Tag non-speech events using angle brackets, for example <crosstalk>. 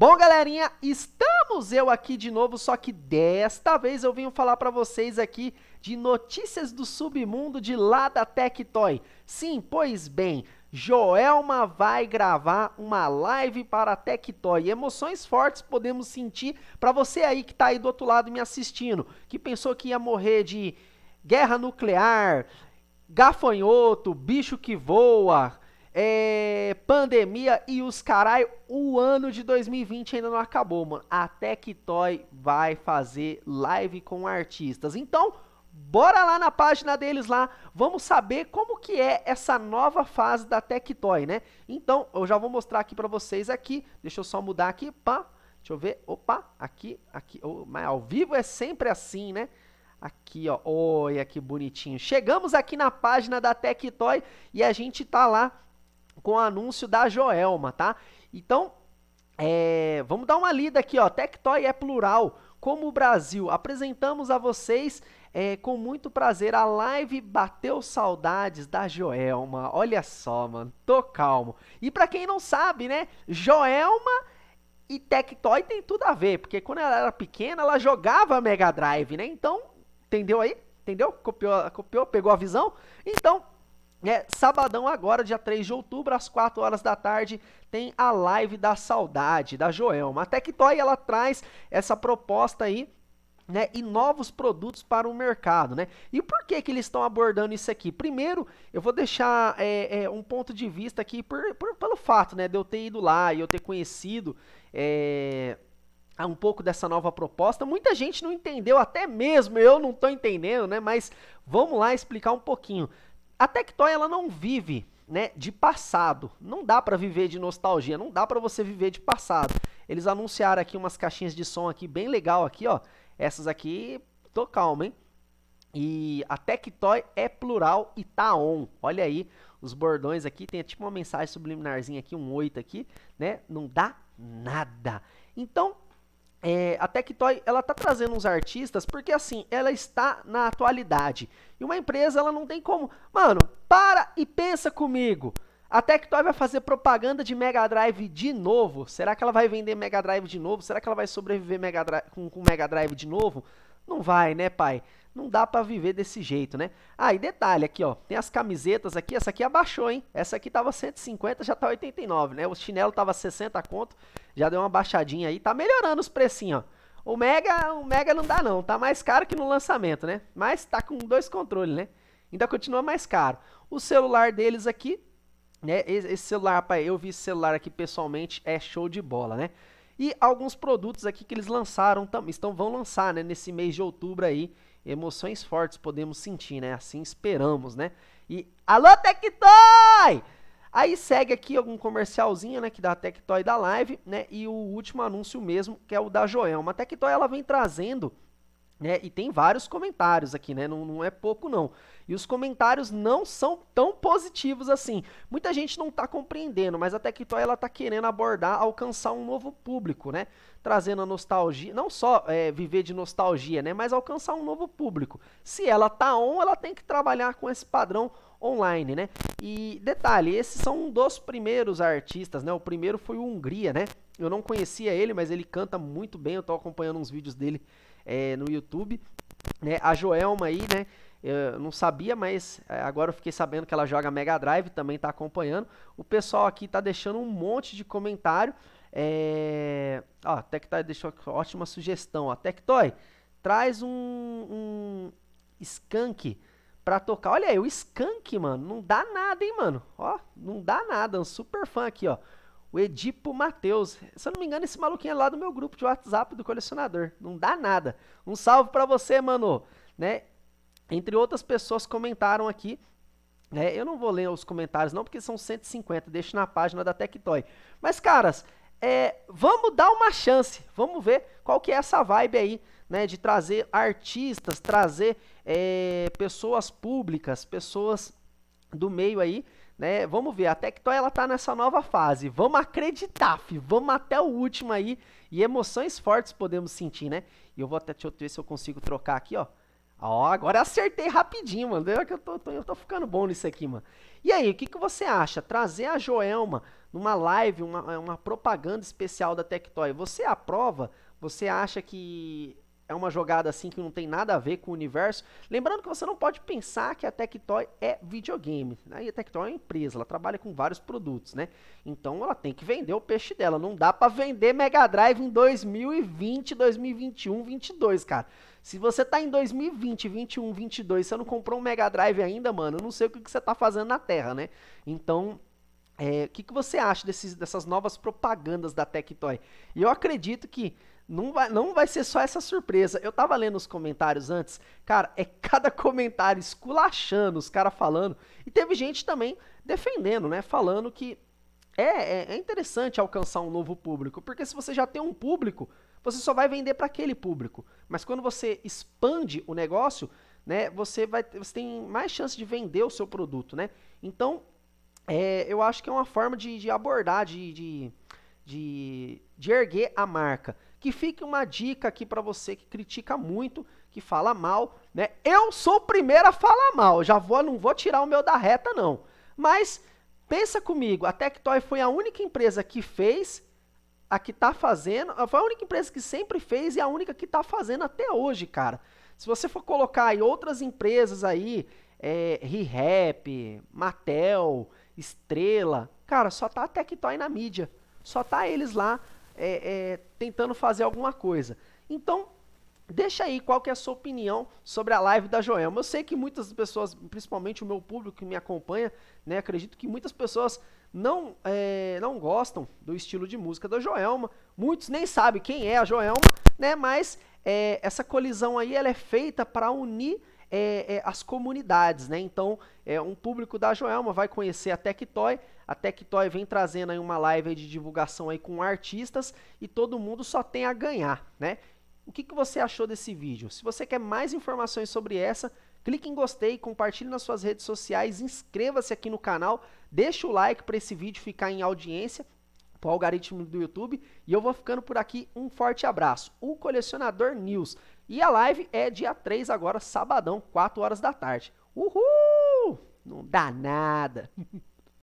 Bom, galerinha, estamos eu aqui de novo, só que desta vez eu vim falar para vocês aqui de notícias do submundo de lá da Tectoy. Sim, pois bem, Joelma vai gravar uma live para a Tectoy. Emoções fortes podemos sentir para você aí que está aí do outro lado me assistindo, que pensou que ia morrer de guerra nuclear, gafanhoto, bicho que voa, é, pandemia e os caralho, o ano de 2020 ainda não acabou, mano. A Tectoy vai fazer live com artistas. Então, bora lá na página deles lá, vamos saber como que é essa nova fase da Tectoy, né? Então, eu já vou mostrar aqui para vocês aqui. Deixa eu só mudar aqui, pá. Deixa eu ver. Opa, aqui, aqui, oh, mas ao vivo é sempre assim, né? Aqui, ó. Olha que bonitinho. Chegamos aqui na página da Tectoy e a gente tá lá com o anúncio da Joelma, tá? Então, é, vamos dar uma lida aqui, ó. Tectoy é plural. Como o Brasil, apresentamos a vocês é, com muito prazer a live Bateu Saudades da Joelma. Olha só, mano, tô calmo. E para quem não sabe, né, Joelma e Tectoy tem tudo a ver, porque quando ela era pequena, ela jogava Mega Drive, né? Então, entendeu aí? Entendeu? Copiou, copiou, pegou a visão? Então, é, sabadão agora, dia 3 de outubro, às 4 horas da tarde, tem a live da saudade da Joelma. A Tectoy ela traz essa proposta aí né, e novos produtos para o mercado, né? E por que que eles estão abordando isso aqui? Primeiro, eu vou deixar é, é, um ponto de vista aqui por, por, pelo fato, né, de eu ter ido lá e eu ter conhecido é, um pouco dessa nova proposta. Muita gente não entendeu, até mesmo eu não estou entendendo, né? Mas vamos lá explicar um pouquinho. A Tectoy ela não vive né, de passado. Não dá para viver de nostalgia, não dá para você viver de passado. Eles anunciaram aqui umas caixinhas de som aqui bem legal aqui, ó. Essas aqui, tô calmo, hein? E a Tectoy é plural e tá on. Olha aí os bordões aqui, tem tipo uma mensagem subliminarzinha aqui, um 8 aqui, né? Não dá nada. Então, é, a Tectoy ela tá trazendo uns artistas porque assim ela está na atualidade e uma empresa ela não tem como mano para e pensa comigo a Tectoy vai fazer propaganda de Mega Drive de novo será que ela vai vender Mega Drive de novo será que ela vai sobreviver Mega Drive, com, com Mega Drive de novo não vai, né, pai? Não dá para viver desse jeito, né? Ah, e detalhe aqui, ó. Tem as camisetas aqui. Essa aqui abaixou, hein? Essa aqui tava 150, já tá 89, né? O chinelo tava 60 conto, já deu uma baixadinha aí. Tá melhorando os precinhos, ó. O Mega, o Mega não dá não, tá mais caro que no lançamento, né? Mas tá com dois controles, né? Ainda continua mais caro. O celular deles aqui, né? Esse celular, pai eu vi esse celular aqui pessoalmente, é show de bola, né? E alguns produtos aqui que eles lançaram, também estão, vão lançar né, nesse mês de outubro aí. Emoções fortes podemos sentir, né? Assim esperamos, né? E alô, Tectoy! Aí segue aqui algum comercialzinho, né, que da Tectoy da live, né, e o último anúncio mesmo, que é o da Joelma. A Tectoy, ela vem trazendo né? E tem vários comentários aqui, né? Não, não, é pouco, não. E os comentários não são tão positivos assim. Muita gente não está compreendendo, mas a Tectoy ela tá querendo abordar, alcançar um novo público, né? Trazendo a nostalgia, não só é, viver de nostalgia, né? Mas alcançar um novo público. Se ela tá on, ela tem que trabalhar com esse padrão online, né? E detalhe, esses são um dos primeiros artistas, né? O primeiro foi o Hungria, né? Eu não conhecia ele, mas ele canta muito bem, eu estou acompanhando uns vídeos dele é, no YouTube. Né? A Joelma aí, né? Eu não sabia, mas é, agora eu fiquei sabendo que ela joga Mega Drive, também está acompanhando. O pessoal aqui está deixando um monte de comentário. É... Ó, Tectoy deixou aqui deixou ótima sugestão. Ó. Tectoy, traz um, um skunk pra tocar. Olha aí, o skunk, mano. Não dá nada, hein, mano. Ó, não dá nada. Um super fã aqui, ó o Edipo Matheus. Se eu não me engano, esse maluquinho é lá do meu grupo de WhatsApp do colecionador. Não dá nada. Um salve para você, mano. Né? Entre outras pessoas comentaram aqui. Né? Eu não vou ler os comentários, não, porque são 150. Deixa na página da Tectoy. Mas, caras, é, vamos dar uma chance. Vamos ver qual que é essa vibe aí. Né, de trazer artistas, trazer é, pessoas públicas, pessoas do meio aí, né? Vamos ver, a Tectoy ela tá nessa nova fase. Vamos acreditar, fi. vamos até o último aí e emoções fortes podemos sentir, né? E eu vou até deixa eu ver se eu consigo trocar aqui, ó. Ó, agora acertei rapidinho, mano. Eu, eu, tô, eu tô ficando bom nisso aqui, mano. E aí, o que, que você acha? Trazer a Joelma numa live, uma, uma propaganda especial da Tectoy. Você aprova? Você acha que é uma jogada assim que não tem nada a ver com o universo. Lembrando que você não pode pensar que a Tectoy é videogame. Né? E a Tectoy é uma empresa, ela trabalha com vários produtos, né? Então ela tem que vender o peixe dela. Não dá para vender Mega Drive em 2020, 2021, 22, cara. Se você tá em 2020, 21, 22, você não comprou um Mega Drive ainda, mano, eu não sei o que, que você tá fazendo na Terra, né? Então, é, o é, que, que você acha desses, dessas novas propagandas da Tectoy? E eu acredito que não vai, não vai ser só essa surpresa. Eu tava lendo os comentários antes, cara, é cada <laughs> comentário esculachando, os caras falando. E teve gente também defendendo, né? Falando que é, é, é, interessante alcançar um novo público, porque se você já tem um público, você só vai vender para aquele público. Mas quando você expande o negócio, né, você, vai, você tem mais chance de vender o seu produto, né? Então, é, eu acho que é uma forma de, de abordar, de, de, de, de erguer a marca que fique uma dica aqui para você que critica muito, que fala mal, né? Eu sou o primeiro a falar mal, já vou, não vou tirar o meu da reta não. Mas pensa comigo, a Tectoy foi a única empresa que fez, a que está fazendo, ah, foi a única empresa que sempre fez e a única que está fazendo até hoje, cara. Se você for colocar aí outras empresas aí, é, ReHap, Mattel, Estrela, cara, só tá a Tectoy na mídia. Só tá eles lá é, é, tentando fazer alguma coisa. Então, Deixa aí qual que é a sua opinião sobre a live da Joelma. Eu sei que muitas pessoas, principalmente o meu público que me acompanha, né, acredito que muitas pessoas não, é, não gostam do estilo de música da Joelma. Muitos nem sabem quem é a Joelma, né, mas é, essa colisão aí ela é feita para unir é, é, as comunidades. Né? Então, é, um público da Joelma vai conhecer a Tectoy, a Tectoy vem trazendo aí uma live de divulgação aí com artistas e todo mundo só tem a ganhar, né? O que, que você achou desse vídeo? Se você quer mais informações sobre essa, clique em gostei, compartilhe nas suas redes sociais, inscreva-se aqui no canal, deixa o like para esse vídeo ficar em audiência para o algoritmo do YouTube. E eu vou ficando por aqui. Um forte abraço. O Colecionador News. E a live é dia 3 agora, sabadão, 4 horas da tarde. Uhul! Não dá nada. <laughs>